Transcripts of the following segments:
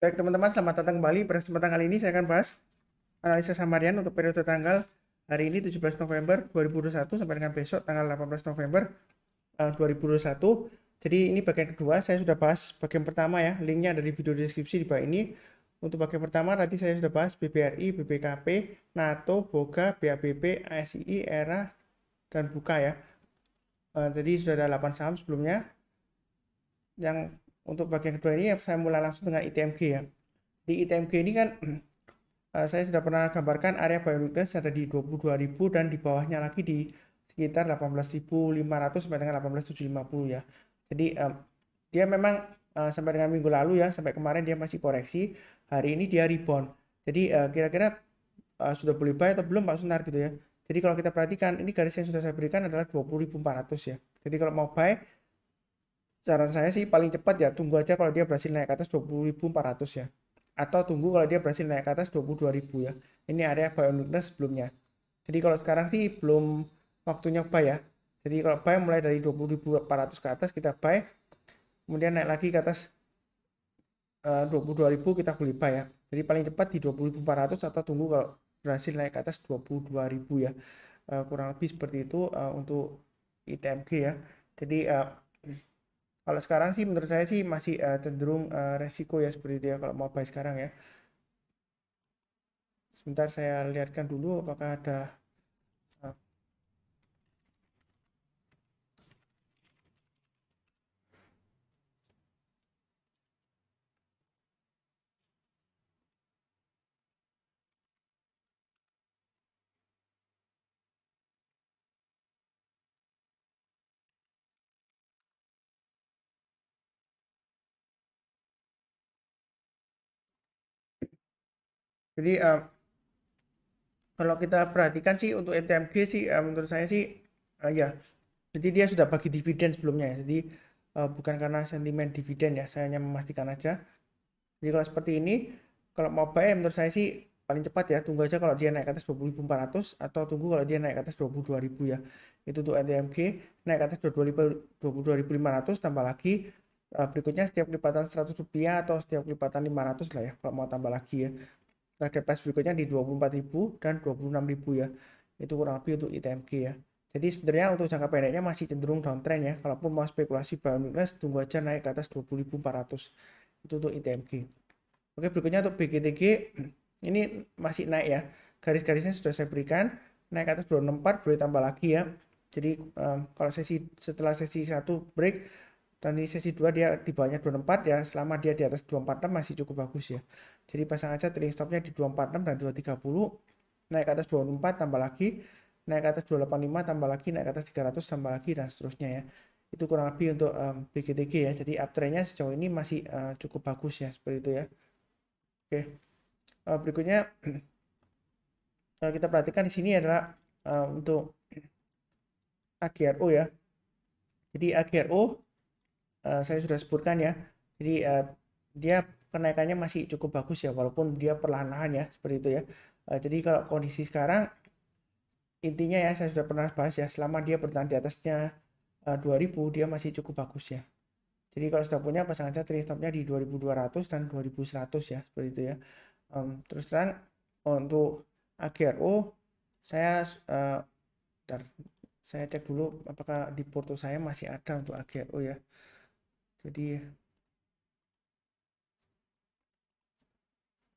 Baik teman-teman, selamat datang kembali. Pada kesempatan kali ini saya akan bahas analisa eh, samarian untuk periode tanggal hari ini 17 November 2021 sampai dengan besok tanggal 18 November 2021. Eh, Jadi ini bagian kedua, saya sudah bahas bagian pertama ya, linknya ada di video deskripsi di bawah ini. Untuk bagian pertama tadi saya sudah bahas BBRI, BBKP, NATO, BOGA, BABP, ASII, ERA, dan BUKA ya. Uh, tadi sudah ada 8 saham sebelumnya. Yang untuk bagian kedua ini saya mulai langsung dengan ITMG ya. Di ITMG ini kan eh, saya sudah pernah gambarkan area bioradius ada di 22.000 dan di bawahnya lagi di sekitar 18.500 sampai dengan 18.750 ya. Jadi dia memang eh, sampai dengan minggu lalu ya sampai kemarin dia masih koreksi. Hari ini dia rebound. Jadi eh, kira-kira sudah boleh buy atau belum Pak Sunar gitu ya. Jadi kalau kita perhatikan ini garis yang sudah saya berikan adalah 20.400 ya. Jadi kalau mau buy saran saya sih paling cepat ya tunggu aja kalau dia berhasil naik ke atas 20.400 ya atau tunggu kalau dia berhasil naik ke atas 22.000 ya ini area buy on weakness sebelumnya jadi kalau sekarang sih belum waktunya buy ya jadi kalau buy mulai dari 20.400 ke atas kita buy kemudian naik lagi ke atas eh, uh, 22.000 kita beli buy ya jadi paling cepat di 20.400 atau tunggu kalau berhasil naik ke atas 22.000 ya uh, kurang lebih seperti itu uh, untuk ITMG ya jadi uh, kalau sekarang sih menurut saya sih masih uh, cenderung uh, resiko ya seperti dia ya kalau mau buy sekarang ya. Sebentar saya lihatkan dulu apakah ada Jadi uh, kalau kita perhatikan sih untuk ETMG sih uh, menurut saya sih uh, ya. Jadi dia sudah bagi dividen sebelumnya ya. Jadi uh, bukan karena sentimen dividen ya, saya hanya memastikan aja. Jadi kalau seperti ini, kalau mau buy menurut saya sih paling cepat ya tunggu aja kalau dia naik ke atas 20.400 atau tunggu kalau dia naik ke atas 22.000 ya itu untuk NTMG naik ke atas 22.500 tambah lagi eh, berikutnya setiap kelipatan 100 rupiah atau setiap lipatan 500 lah ya kalau mau tambah lagi ya pada price berikutnya di 24.000 dan 26.000 ya itu kurang lebih untuk ITMG ya jadi sebenarnya untuk jangka pendeknya masih cenderung downtrend ya. Kalaupun mau spekulasi bahwa weakness, tunggu aja naik ke atas 20.400. Itu untuk ITMG. Oke, berikutnya untuk BGTG. Ini masih naik ya. Garis-garisnya sudah saya berikan. Naik ke atas 264, boleh tambah lagi ya. Jadi um, kalau sesi setelah sesi 1 break, dan di sesi 2 dia di bawahnya 24 ya. Selama dia di atas 246 masih cukup bagus ya. Jadi pasang aja trailing stopnya di 246 dan 230, naik ke atas 24 tambah lagi, naik ke atas 285 tambah lagi, naik ke atas 300 tambah lagi dan seterusnya ya. Itu kurang lebih untuk um, BGTG ya. Jadi uptrendnya sejauh ini masih uh, cukup bagus ya seperti itu ya. Oke, uh, berikutnya eh, kita perhatikan di sini adalah uh, untuk AGRO ya. Jadi AGRO uh, saya sudah sebutkan ya. Jadi uh, dia kenaikannya masih cukup bagus ya walaupun dia perlahan-lahan ya seperti itu ya eh, jadi kalau kondisi sekarang intinya ya saya sudah pernah bahas ya selama dia bertahan di atasnya 2000 eh, dia masih cukup bagus ya jadi kalau sudah punya pasangan saya trading stopnya di 2200 dan 2100 ya seperti itu ya um, terus terang untuk AGRO saya uh, bentar, saya cek dulu apakah di porto saya masih ada untuk AGRO ya jadi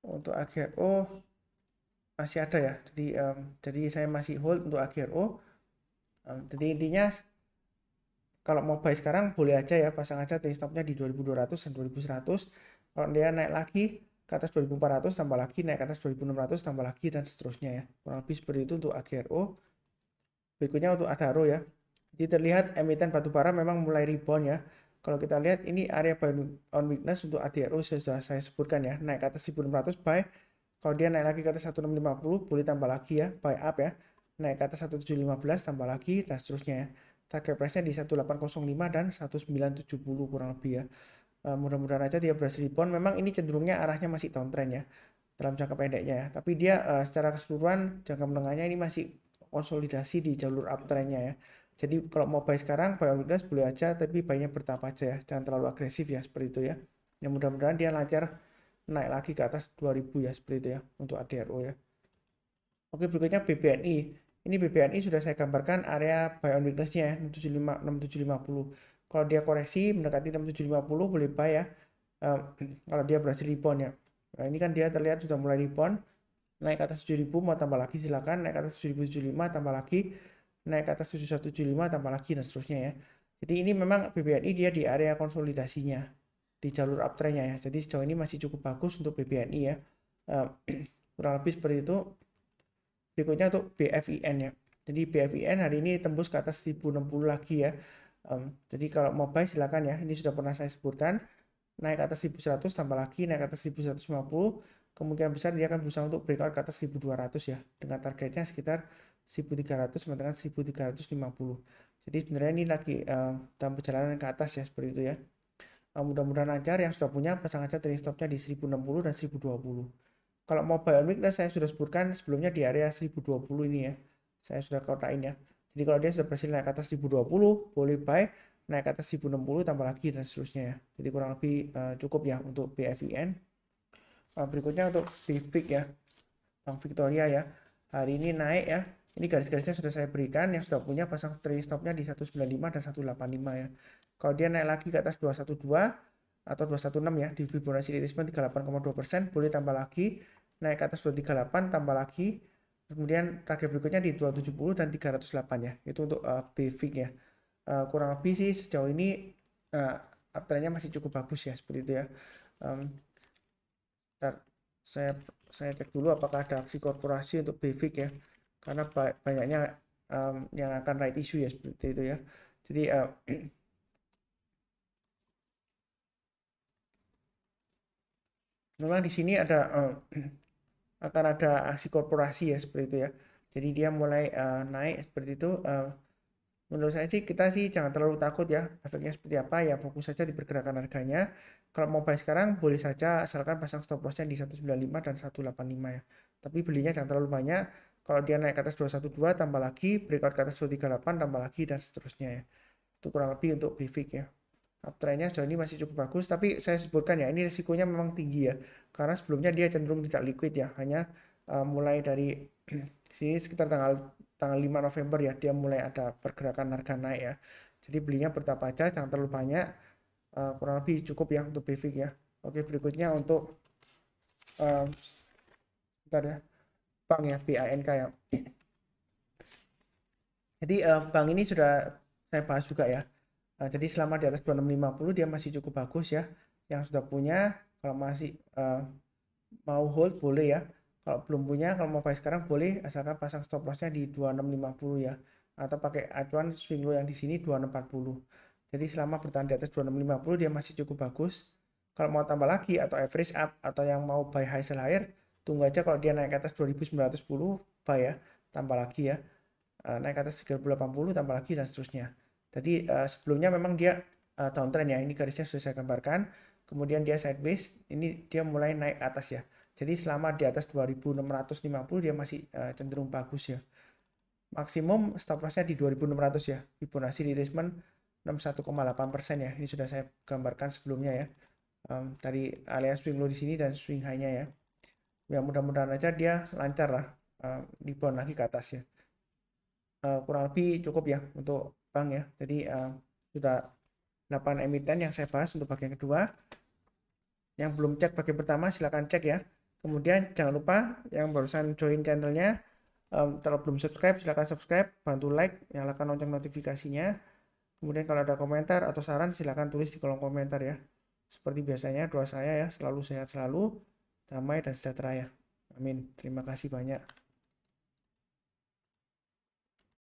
untuk AGRO oh, masih ada ya jadi um, jadi saya masih hold untuk AGRO oh, um, jadi intinya kalau mau buy sekarang boleh aja ya pasang aja trading stopnya di 2200 dan 2100 kalau dia naik lagi ke atas 2400 tambah lagi naik ke atas 2600 tambah lagi dan seterusnya ya kurang lebih seperti itu untuk AGRO oh. berikutnya untuk Adaro ya jadi terlihat emiten batubara memang mulai rebound ya kalau kita lihat ini area buy on weakness untuk ADRO sudah saya sebutkan ya, naik ke atas 1600 buy. Kalau dia naik lagi ke atas 1650, boleh tambah lagi ya, buy up ya. Naik ke atas 1715 tambah lagi dan seterusnya ya. Target price-nya di 1805 dan 1970 kurang lebih ya. Uh, mudah-mudahan aja dia berhasil rebound. Memang ini cenderungnya arahnya masih downtrend ya dalam jangka pendeknya ya. Tapi dia uh, secara keseluruhan jangka menengahnya ini masih konsolidasi di jalur uptrendnya ya. Jadi kalau mau buy sekarang, buy weakness boleh aja, tapi banyak bertahap aja ya. Jangan terlalu agresif ya, seperti itu ya. Ya mudah-mudahan dia lancar naik lagi ke atas 2000 ya, seperti itu ya, untuk ADRO ya. Oke, berikutnya BBNI. Ini BBNI sudah saya gambarkan area buy on weakness-nya ya, 675, 6750. Kalau dia koreksi mendekati 6750 boleh buy ya. Um, kalau dia berhasil rebound ya. Nah, ini kan dia terlihat sudah mulai rebound naik ke atas 7000 mau tambah lagi silakan naik ke atas 7075 tambah lagi naik ke atas 7175 tambah lagi dan seterusnya ya. Jadi ini memang BBNI dia di area konsolidasinya di jalur uptrendnya ya. Jadi sejauh ini masih cukup bagus untuk BBNI ya. kurang lebih seperti itu. Berikutnya untuk BFIN ya. Jadi BFIN hari ini tembus ke atas 1060 lagi ya. Um, jadi kalau mau buy silakan ya. Ini sudah pernah saya sebutkan naik ke atas 1100 tambah lagi naik ke atas 1150 kemungkinan besar dia akan berusaha untuk breakout ke atas 1200 ya dengan targetnya sekitar 1300 sama dengan 1350 jadi sebenarnya ini lagi uh, dalam perjalanan ke atas ya seperti itu ya uh, mudah-mudahan lancar yang sudah punya pasang aja trading stopnya di 1060 dan 1020 kalau mau buy on weakness saya sudah sebutkan sebelumnya di area 1020 ini ya saya sudah kotain ya jadi kalau dia sudah berhasil naik ke atas 1020 boleh buy naik ke atas 1060 tambah lagi dan seterusnya ya jadi kurang lebih uh, cukup ya untuk BFIN uh, berikutnya untuk Big ya Bank Victoria ya hari ini naik ya ini garis-garisnya sudah saya berikan, yang sudah punya pasang stray stopnya di 195 dan 185 ya. Kalau dia naik lagi ke atas 212 atau 216 ya, di Fibonacci retracement 38,2%, boleh tambah lagi, naik ke atas 238, tambah lagi, kemudian target berikutnya di 270 dan 308 ya, itu untuk uh, eh, BVIC ya. Uh, kurang lebih sih sejauh ini uh, uptrendnya masih cukup bagus ya, seperti itu ya. Um, ntar, saya saya cek dulu apakah ada aksi korporasi untuk BVIC ya karena banyaknya um, yang akan right issue ya seperti itu ya jadi uh, memang di sini ada uh, akan ada aksi korporasi ya seperti itu ya jadi dia mulai uh, naik seperti itu uh, menurut saya sih kita sih jangan terlalu takut ya efeknya seperti apa ya fokus saja di pergerakan harganya kalau mau buy sekarang boleh saja asalkan pasang stop lossnya di 195 dan 185 ya tapi belinya jangan terlalu banyak kalau dia naik ke atas 212 tambah lagi, breakout ke atas 238 tambah lagi dan seterusnya ya. Itu kurang lebih untuk basic ya. Uptrendnya sejauh ini masih cukup bagus, tapi saya sebutkan ya ini risikonya memang tinggi ya. Karena sebelumnya dia cenderung tidak liquid ya, hanya uh, mulai dari sini sekitar tanggal tanggal 5 November ya dia mulai ada pergerakan harga naik ya. Jadi belinya bertapa aja, jangan terlalu banyak. Uh, kurang lebih cukup ya untuk basic ya. Oke, berikutnya untuk uh, bentar ya. Bank ya, BANK ya. Jadi uh, eh, bank ini sudah saya bahas juga ya. Uh, jadi selama di atas 2650 dia masih cukup bagus ya. Yang sudah punya kalau masih uh, mau hold boleh ya. Kalau belum punya kalau mau buy sekarang boleh asalkan pasang stop lossnya di 2650 ya atau pakai acuan swing low yang di sini 2640. Jadi selama bertahan di atas 2650 dia masih cukup bagus. Kalau mau tambah lagi atau average up atau yang mau buy high sell higher tunggu aja kalau dia naik ke atas 2910 buy ya tambah lagi ya eh, naik ke atas 3080 tambah lagi dan seterusnya jadi eh, sebelumnya memang dia eh, downtrend ya ini garisnya sudah saya gambarkan kemudian dia sideways ini dia mulai naik atas ya jadi selama di atas 2650 dia masih cenderung bagus ya maksimum stop lossnya di 2600 ya Fibonacci retracement 61,8% ya ini sudah saya gambarkan sebelumnya ya um, tadi alias swing low di sini dan swing high-nya ya ya mudah-mudahan aja dia lancar lah uh, lagi ke atas ya uh, eh, kurang lebih cukup ya untuk bank ya jadi uh, sudah 8 emiten yang saya bahas untuk bagian kedua yang belum cek bagian pertama silahkan cek ya kemudian jangan lupa yang barusan join channelnya um, kalau belum subscribe silahkan subscribe bantu like nyalakan lonceng notifikasinya kemudian kalau ada komentar atau saran silahkan tulis di kolom komentar ya seperti biasanya doa saya ya selalu sehat selalu damai dan sejahtera ya. Amin. Terima kasih banyak.